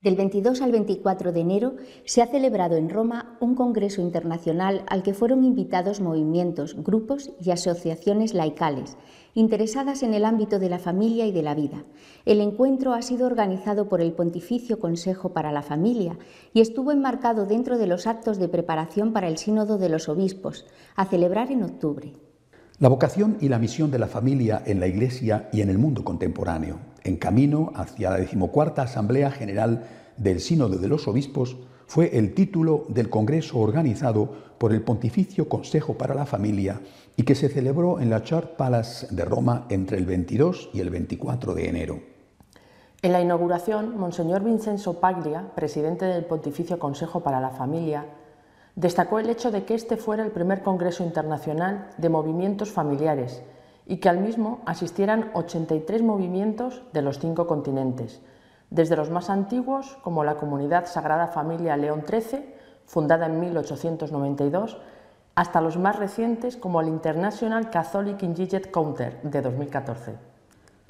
Del 22 al 24 de enero se ha celebrado en Roma un Congreso Internacional al que fueron invitados movimientos, grupos y asociaciones laicales interesadas en el ámbito de la familia y de la vida. El encuentro ha sido organizado por el Pontificio Consejo para la Familia y estuvo enmarcado dentro de los actos de preparación para el Sínodo de los Obispos, a celebrar en octubre. La vocación y la misión de la familia en la Iglesia y en el mundo contemporáneo, en camino hacia la decimocuarta Asamblea General del Sínodo de los Obispos, fue el título del Congreso organizado por el Pontificio Consejo para la Familia y que se celebró en la Chart Palace de Roma entre el 22 y el 24 de enero. En la inauguración, Monseñor Vincenzo Paglia, presidente del Pontificio Consejo para la Familia, Destacó el hecho de que este fuera el primer Congreso Internacional de Movimientos Familiares y que al mismo asistieran 83 movimientos de los cinco continentes, desde los más antiguos, como la Comunidad Sagrada Familia León XIII, fundada en 1892, hasta los más recientes, como el International Catholic Indigent Counter, de 2014.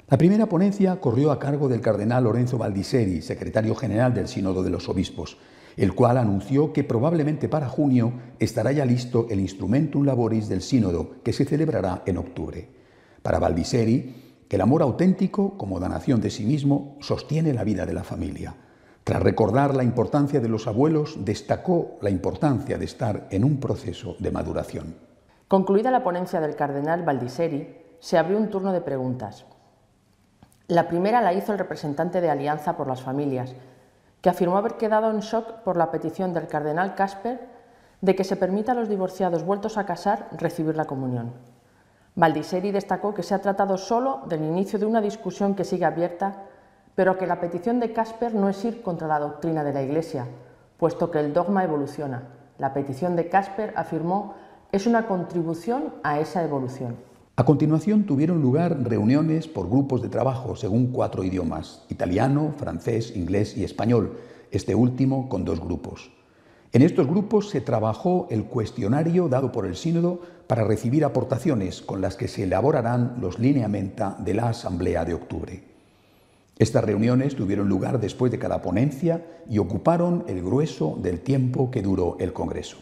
La primera ponencia corrió a cargo del cardenal Lorenzo Valdiseri, secretario general del Sínodo de los Obispos, el cual anunció que probablemente para junio estará ya listo el Instrumentum Laboris del Sínodo, que se celebrará en octubre. Para Valdiseri, que el amor auténtico, como donación de sí mismo, sostiene la vida de la familia. Tras recordar la importancia de los abuelos, destacó la importancia de estar en un proceso de maduración. Concluida la ponencia del cardenal Valdiseri, se abrió un turno de preguntas. La primera la hizo el representante de Alianza por las Familias, que afirmó haber quedado en shock por la petición del cardenal Casper de que se permita a los divorciados vueltos a casar recibir la comunión. Valdiseri destacó que se ha tratado solo del inicio de una discusión que sigue abierta, pero que la petición de Casper no es ir contra la doctrina de la Iglesia, puesto que el dogma evoluciona. La petición de Casper, afirmó, es una contribución a esa evolución. A continuación tuvieron lugar reuniones por grupos de trabajo según cuatro idiomas, italiano, francés, inglés y español, este último con dos grupos. En estos grupos se trabajó el cuestionario dado por el sínodo para recibir aportaciones con las que se elaborarán los lineamenta de la Asamblea de Octubre. Estas reuniones tuvieron lugar después de cada ponencia y ocuparon el grueso del tiempo que duró el Congreso.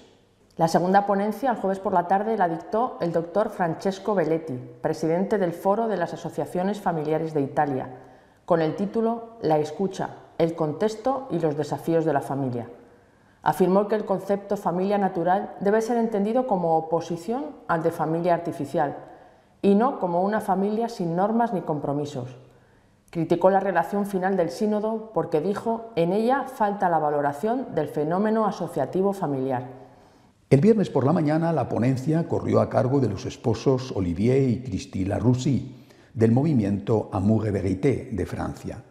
La segunda ponencia, el jueves por la tarde, la dictó el doctor Francesco Belletti, presidente del Foro de las Asociaciones Familiares de Italia, con el título La escucha, el contexto y los desafíos de la familia. Afirmó que el concepto familia natural debe ser entendido como oposición al de familia artificial y no como una familia sin normas ni compromisos. Criticó la relación final del sínodo porque dijo en ella falta la valoración del fenómeno asociativo familiar. El viernes por la mañana la ponencia corrió a cargo de los esposos Olivier y Christine Rusi del movimiento Amour et Vérité de Francia.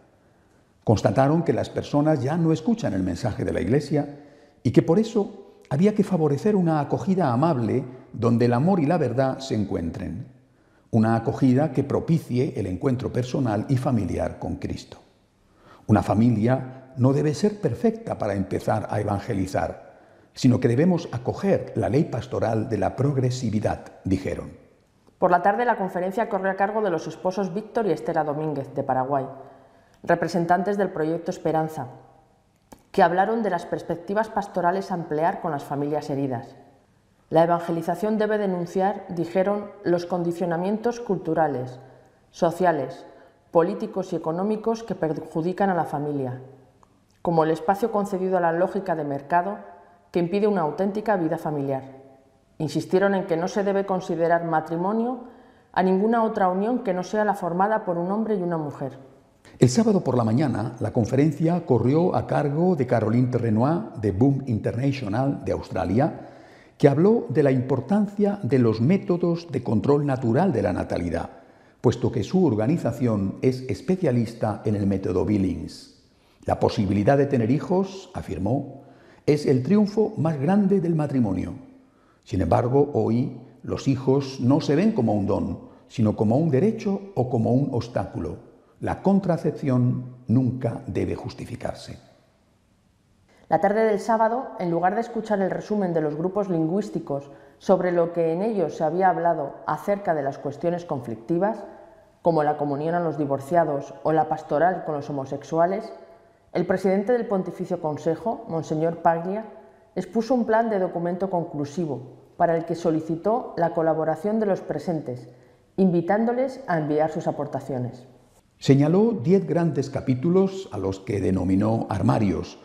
Constataron que las personas ya no escuchan el mensaje de la Iglesia y que por eso había que favorecer una acogida amable donde el amor y la verdad se encuentren. Una acogida que propicie el encuentro personal y familiar con Cristo. Una familia no debe ser perfecta para empezar a evangelizar sino que debemos acoger la ley pastoral de la progresividad, dijeron. Por la tarde la conferencia corrió a cargo de los esposos Víctor y Estela Domínguez, de Paraguay, representantes del proyecto Esperanza, que hablaron de las perspectivas pastorales a emplear con las familias heridas. La evangelización debe denunciar, dijeron, los condicionamientos culturales, sociales, políticos y económicos que perjudican a la familia, como el espacio concedido a la lógica de mercado impide una auténtica vida familiar. Insistieron en que no se debe considerar matrimonio a ninguna otra unión que no sea la formada por un hombre y una mujer. El sábado por la mañana, la conferencia corrió a cargo de Caroline Terrenois de Boom International de Australia, que habló de la importancia de los métodos de control natural de la natalidad, puesto que su organización es especialista en el método Billings. La posibilidad de tener hijos, afirmó, es el triunfo más grande del matrimonio. Sin embargo, hoy los hijos no se ven como un don, sino como un derecho o como un obstáculo. La contracepción nunca debe justificarse. La tarde del sábado, en lugar de escuchar el resumen de los grupos lingüísticos sobre lo que en ellos se había hablado acerca de las cuestiones conflictivas, como la comunión a los divorciados o la pastoral con los homosexuales, el presidente del Pontificio Consejo, Monseñor Paglia, expuso un plan de documento conclusivo para el que solicitó la colaboración de los presentes, invitándoles a enviar sus aportaciones. Señaló diez grandes capítulos a los que denominó armarios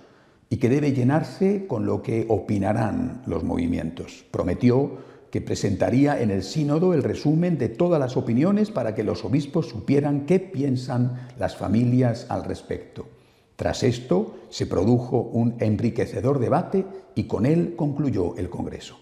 y que debe llenarse con lo que opinarán los movimientos. Prometió que presentaría en el sínodo el resumen de todas las opiniones para que los obispos supieran qué piensan las familias al respecto. Tras esto se produjo un enriquecedor debate y con él concluyó el Congreso.